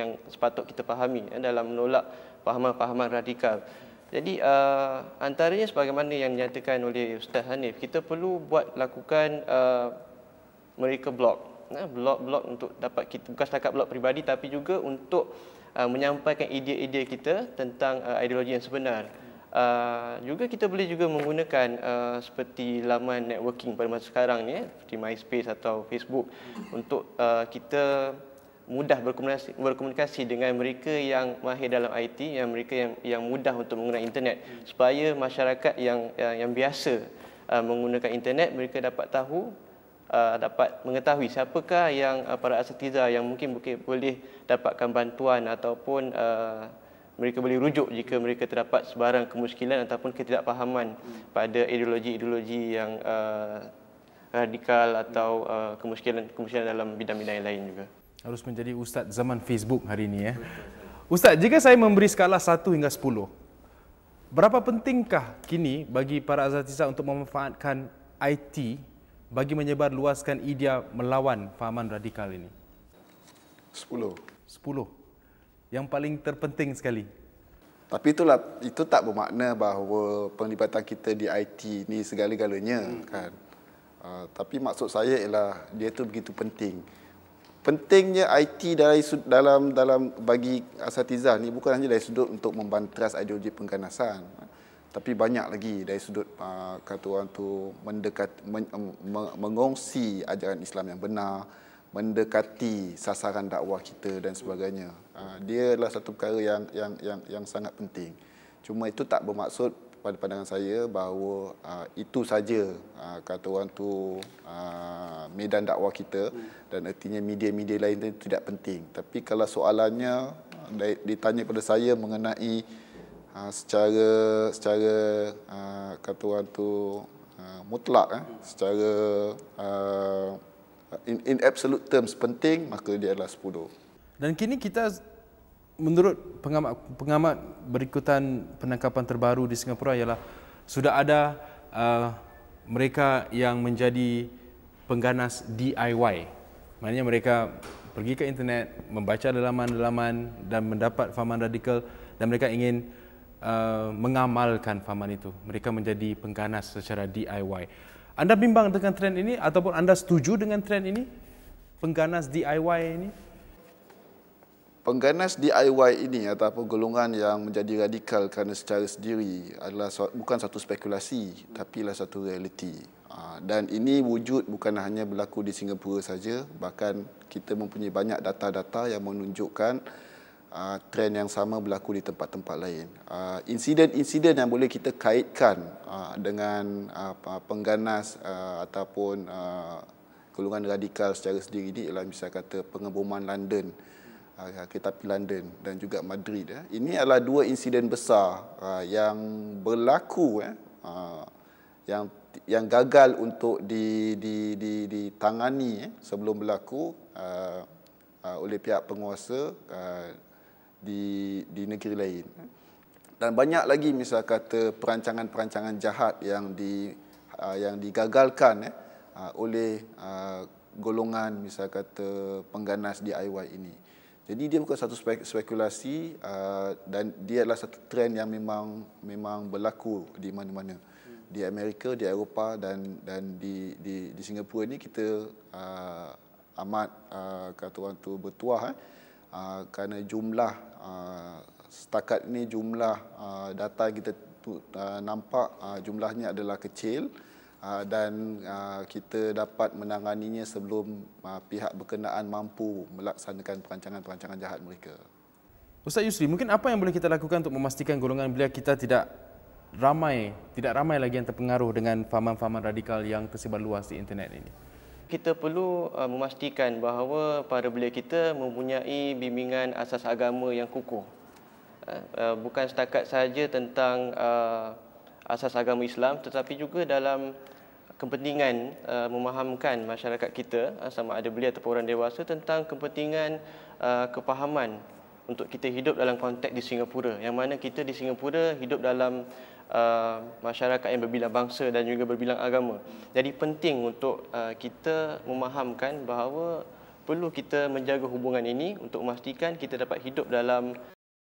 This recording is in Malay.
yang sepatut kita fahami ya, eh, dalam menolak pahaman-pahaman radikal. Jadi uh, antaranya sebagaimana yang dinyatakan oleh Ustaz Hanif, kita perlu buat lakukan uh, mereka blog. Nah, blog-blog untuk dapat kita bukan setakat blog peribadi tapi juga untuk uh, menyampaikan idea-idea kita tentang uh, ideologi yang sebenar. Uh, juga kita boleh juga menggunakan uh, seperti laman networking pada masa sekarang ni ya, seperti MySpace atau Facebook untuk uh, kita mudah berkomunikasi, berkomunikasi dengan mereka yang mahir dalam IT yang mereka yang yang mudah untuk menggunakan internet supaya masyarakat yang yang, eh, yang biasa uh, menggunakan internet mereka dapat tahu uh, dapat mengetahui siapakah yang uh, para asatiza yang mungkin boleh dapatkan bantuan ataupun uh, mereka boleh rujuk jika mereka terdapat sebarang kemuskilan ataupun ketidakfahaman hmm. pada ideologi-ideologi yang uh, radikal atau uh, kemuskilan-kemuskilan dalam bidang-bidang lain juga harus menjadi ustaz zaman Facebook hari ini ya. Eh. Ustaz, jika saya memberi skala 1 hingga 10, berapa pentingkah kini bagi para azatiza untuk memanfaatkan IT bagi menyebar luaskan idea melawan fahaman radikal ini? 10. 10. Yang paling terpenting sekali. Tapi itulah itu tak bermakna bahawa penglibatan kita di IT ni segala-galanya hmm. kan. Uh, tapi maksud saya ialah dia tu begitu penting pentingnya IT dari dalam dalam bagi Asatiza ni bukan hanya dari sudut untuk membanteras ideologi pengganasan tapi banyak lagi dari sudut uh, kata orang tu mendekat men, men, mengongsi ajaran Islam yang benar mendekati sasaran dakwah kita dan sebagainya. Uh, dia adalah satu perkara yang yang yang yang sangat penting. Cuma itu tak bermaksud pada pandangan saya bahawa uh, itu saja uh, kata orang tu uh, medan dakwah kita dan artinya media-media lain itu tidak penting tapi kalau soalannya ditanya pada saya mengenai uh, secara secara uh, kata orang tu uh, mutlak uh, secara uh, in, in absolute terms penting maka dia adalah 10 dan kini kita menurut pengamat, pengamat berikutan penangkapan terbaru di Singapura ialah sudah ada uh, mereka yang menjadi pengganas DIY. Maksudnya mereka pergi ke internet, membaca laman-laman dan mendapat faham radikal dan mereka ingin uh, mengamalkan faham itu. Mereka menjadi pengganas secara DIY. Anda bimbang dengan trend ini ataupun anda setuju dengan trend ini? Pengganas DIY ini? Pengganas DIY ini ataupun golongan yang menjadi radikal kerana secara sendiri adalah bukan satu spekulasi tapi lah satu realiti. Ha, dan ini wujud bukan hanya berlaku di Singapura saja, bahkan kita mempunyai banyak data-data yang menunjukkan ha, trend yang sama berlaku di tempat-tempat lain. Ha, insiden-insiden yang boleh kita kaitkan dengan pengganas ataupun golongan radikal secara sendiri ini ialah misalnya kata pengeboman London Ah, ya, kita pergi London dan juga Madrid ya. Ini adalah dua insiden besar ah, yang berlaku ya ah, yang yang gagal untuk di di di ditangani ya sebelum berlaku oleh pihak penguasa di di negeri lain. Dan banyak lagi misal kata perancangan-perancangan jahat yang di yang digagalkan ya oleh golongan misal kata pengganas DIY ini. Jadi dia bukan satu spekulasi uh, dan dia adalah satu trend yang memang memang berlaku di mana-mana. Hmm. Di Amerika, di Eropah dan dan di di di Singapura ni kita uh, amat uh, kata orang tu bertuah eh. Uh, kerana jumlah uh, setakat ini jumlah uh, data kita uh, nampak uh, jumlahnya adalah kecil Ah, dan ah, kita dapat menanganinya sebelum ah, pihak berkenaan mampu melaksanakan perancangan-perancangan jahat mereka. Ustaz Yusri, mungkin apa yang boleh kita lakukan untuk memastikan golongan belia kita tidak ramai, tidak ramai lagi yang terpengaruh dengan faham-faham radikal yang tersebar luas di internet ini? Kita perlu memastikan bahawa para belia kita mempunyai bimbingan asas agama yang kukuh. Bukan setakat saja tentang asas agama Islam tetapi juga dalam uh, kepentingan uh, memahamkan masyarakat kita uh, sama ada belia atau orang dewasa tentang kepentingan uh, kepahaman untuk kita hidup dalam konteks di Singapura yang mana kita di Singapura hidup dalam uh, masyarakat yang berbilang bangsa dan juga berbilang agama. Jadi penting untuk uh, kita memahamkan bahawa perlu kita menjaga hubungan ini untuk memastikan kita dapat hidup dalam